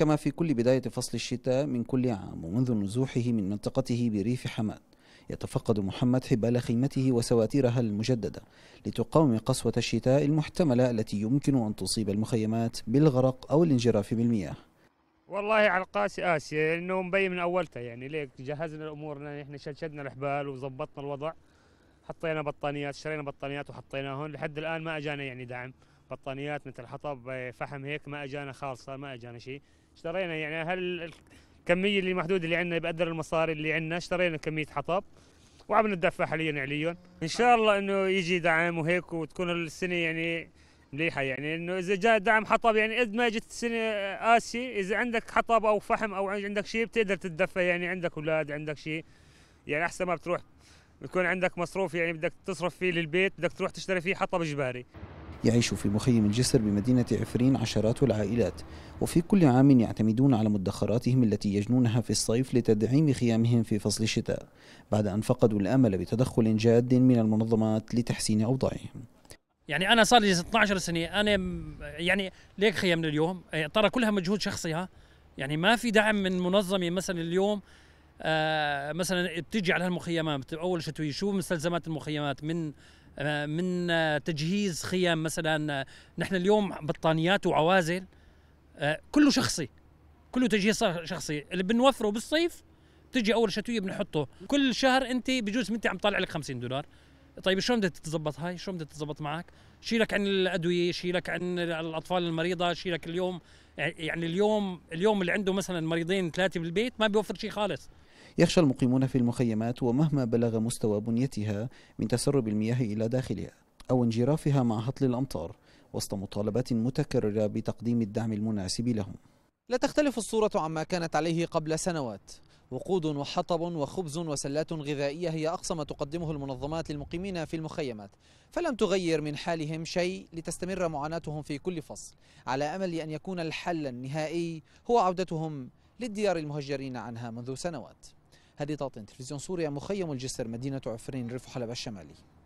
كما في كل بداية فصل الشتاء من كل عام ومنذ نزوحه من منطقته بريف حماة يتفقد محمد حبال خيمته وسواتيرها المجددة لتقاوم قسوة الشتاء المحتملة التي يمكن أن تصيب المخيمات بالغرق أو الانجراف بالمياه والله على القاسي آسيا انه مبين من اولتها يعني ليك جهزنا امورنا احنا شدشدنا الحبال وظبطنا الوضع حطينا بطانيات شرينا بطانيات وحطيناهن لحد الان ما اجانا يعني دعم بطانيات مثل حطب آه، فحم هيك ما اجانا خالصه ما اجانا شيء اشترينا يعني هل الكميه اللي محدوده اللي عندنا بقدر المصاري اللي عندنا اشترينا كميه حطب وعم ندفع حاليا عليا ان شاء الله انه يجي دعم وهيك وتكون السنه يعني مليحه يعني انه اذا جاء دعم حطب يعني قد ما اجت السنه قاسيه اذا عندك حطب او فحم او عندك شيء بتقدر تدفع يعني عندك اولاد عندك شيء يعني احسن ما بتروح بتكون عندك مصروف يعني بدك تصرف فيه للبيت بدك تروح تشتري فيه حطب اجباري يعيش في مخيم الجسر بمدينة عفرين عشرات العائلات وفي كل عام يعتمدون على مدخراتهم التي يجنونها في الصيف لتدعيم خيامهم في فصل الشتاء بعد أن فقدوا الأمل بتدخل جاد من المنظمات لتحسين أوضاعهم يعني انا صار لي 12 سنه انا يعني ليك خيمنا اليوم إيه، ترى كلها مجهود شخصي ها يعني ما في دعم من منظمه مثلا اليوم آه مثلا بتيجي على هالمخيمات اول شتوي شو مستلزمات المخيمات من آه، من آه، تجهيز خيام مثلا آه، نحن اليوم بطانيات وعوازل كله شخصي كله تجهيز شخصي اللي بنوفره بالصيف تجي اول شتويه بنحطه كل شهر انت بجوز انت عم طالع لك 50 دولار طيب شلون بدها تتزبط هاي شلون بدها تتزبط معك شيلك عن الادويه شيلك عن الاطفال المريضه شيلك اليوم يعني اليوم اليوم اللي عنده مثلا مريضين ثلاثه بالبيت ما بيوفر شيء خالص يخشى المقيمون في المخيمات ومهما بلغ مستوى بنيتها من تسرب المياه إلى داخلها أو انجرافها مع هطل الأمطار وسط مطالبات متكررة بتقديم الدعم المناسب لهم لا تختلف الصورة عما كانت عليه قبل سنوات وقود وحطب وخبز وسلات غذائية هي أقصى ما تقدمه المنظمات للمقيمين في المخيمات فلم تغير من حالهم شيء لتستمر معاناتهم في كل فصل على أمل أن يكون الحل النهائي هو عودتهم للديار المهجرين عنها منذ سنوات هذه تعطي تلفزيون سوريا مخيم الجسر مدينة عفرين ريف حلب الشمالي